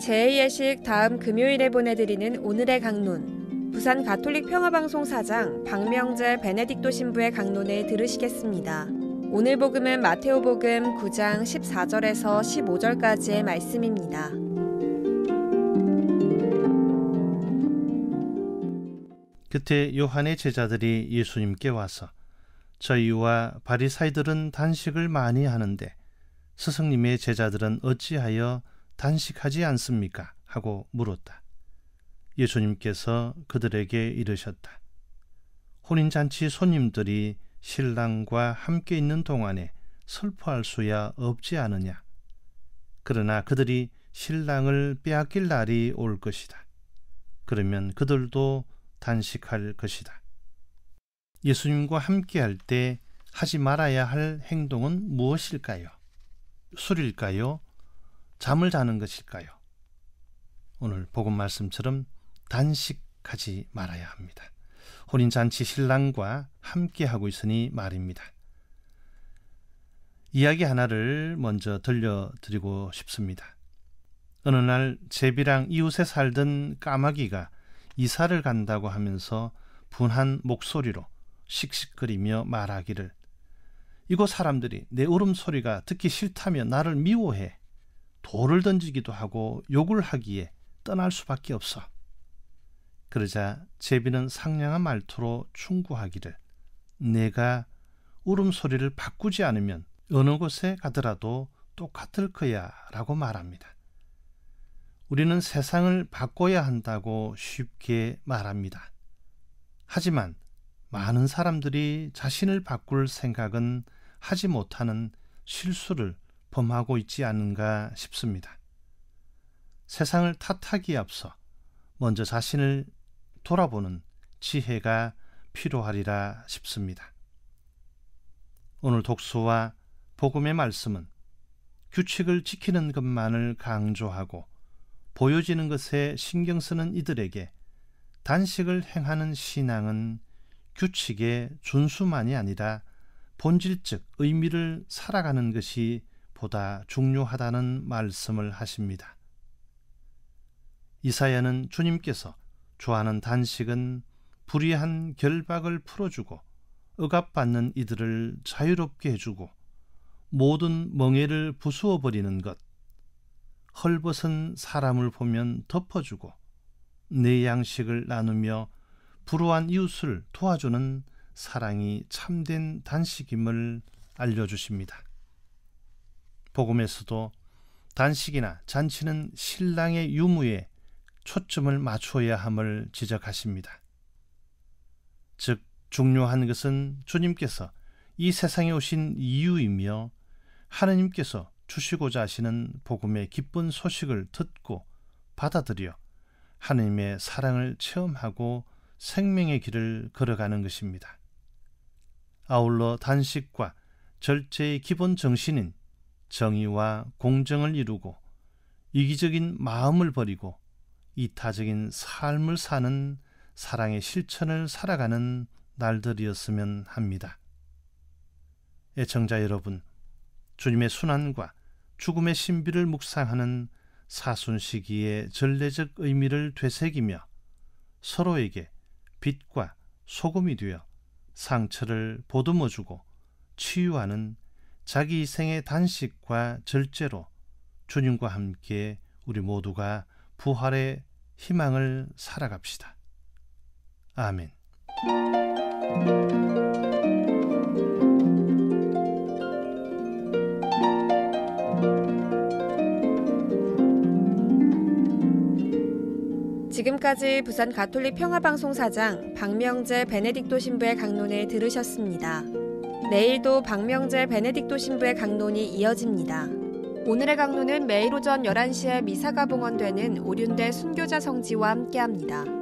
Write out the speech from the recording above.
제2의식 다음 금요일에 보내드리는 오늘의 강론. 부산 가톨릭 평화방송 사장 박명재 베네딕토 신부의 강론에 들으시겠습니다. 오늘 복음은 마테오 복음 9장 14절에서 15절까지의 말씀입니다. 그때 요한의 제자들이 예수님께 와서 저희와 바리사이들은 단식을 많이 하는데 스승님의 제자들은 어찌하여 단식하지 않습니까? 하고 물었다. 예수님께서 그들에게 이르셨다. 혼인잔치 손님들이 신랑과 함께 있는 동안에 슬퍼할 수야 없지 않으냐. 그러나 그들이 신랑을 빼앗길 날이 올 것이다. 그러면 그들도 단식할 것이다. 예수님과 함께할 때 하지 말아야 할 행동은 무엇일까요? 술일까요? 잠을 자는 것일까요? 오늘 복음 말씀처럼 단식하지 말아야 합니다. 혼인잔치 신랑과 함께하고 있으니 말입니다. 이야기 하나를 먼저 들려드리고 싶습니다. 어느 날 제비랑 이웃에 살던 까마귀가 이사를 간다고 하면서 분한 목소리로 씩씩거리며 말하기를 이곳 사람들이 내 울음소리가 듣기 싫다며 나를 미워해 돌을 던지기도 하고 욕을 하기에 떠날 수밖에 없어. 그러자 제비는 상냥한 말투로 충고하기를 내가 울음소리를 바꾸지 않으면 어느 곳에 가더라도 똑같을 거야 라고 말합니다. 우리는 세상을 바꿔야 한다고 쉽게 말합니다. 하지만 많은 사람들이 자신을 바꿀 생각은 하지 못하는 실수를 범하고 있지 않은가 싶습니다. 세상을 탓하기에 앞서 먼저 자신을 돌아보는 지혜가 필요하리라 싶습니다. 오늘 독서와 복음의 말씀은 규칙을 지키는 것만을 강조하고 보여지는 것에 신경 쓰는 이들에게 단식을 행하는 신앙은 규칙의 준수만이 아니라 본질적 의미를 살아가는 것이 보다 중요하다는 말씀을 하십니다. 이사야는 주님께서 좋아하는 단식은 불의한 결박을 풀어주고 억압받는 이들을 자유롭게 해주고 모든 멍해를 부수어버리는 것, 헐벗은 사람을 보면 덮어주고 내 양식을 나누며 불우한 이웃을 도와주는 사랑이 참된 단식임을 알려주십니다. 복음에서도 단식이나 잔치는 신랑의 유무에 초점을 맞춰야 함을 지적하십니다. 즉, 중요한 것은 주님께서 이 세상에 오신 이유이며 하느님께서 주시고자 하시는 복음의 기쁜 소식을 듣고 받아들여 하느님의 사랑을 체험하고 생명의 길을 걸어가는 것입니다. 아울러 단식과 절제의 기본 정신인 정의와 공정을 이루고 이기적인 마음을 버리고 이타적인 삶을 사는 사랑의 실천을 살아가는 날들이었으면 합니다. 애청자 여러분, 주님의 순환과 죽음의 신비를 묵상하는 사순 시기의 전례적 의미를 되새기며 서로에게 빛과 소금이 되어 상처를 보듬어주고 치유하는 자기 생의 단식과 절제로 주님과 함께 우리 모두가 부활의 희망을 살아갑시다. 아멘. 지금까지 부산 가톨릭 평화방송 사장 박명재 베네딕토 신부의 강론을 들으셨습니다. 내일도 박명재 베네딕토 신부의 강론이 이어집니다. 오늘의 강론은 매일 오전 11시에 미사가 봉헌되는 오륜대 순교자 성지와 함께합니다.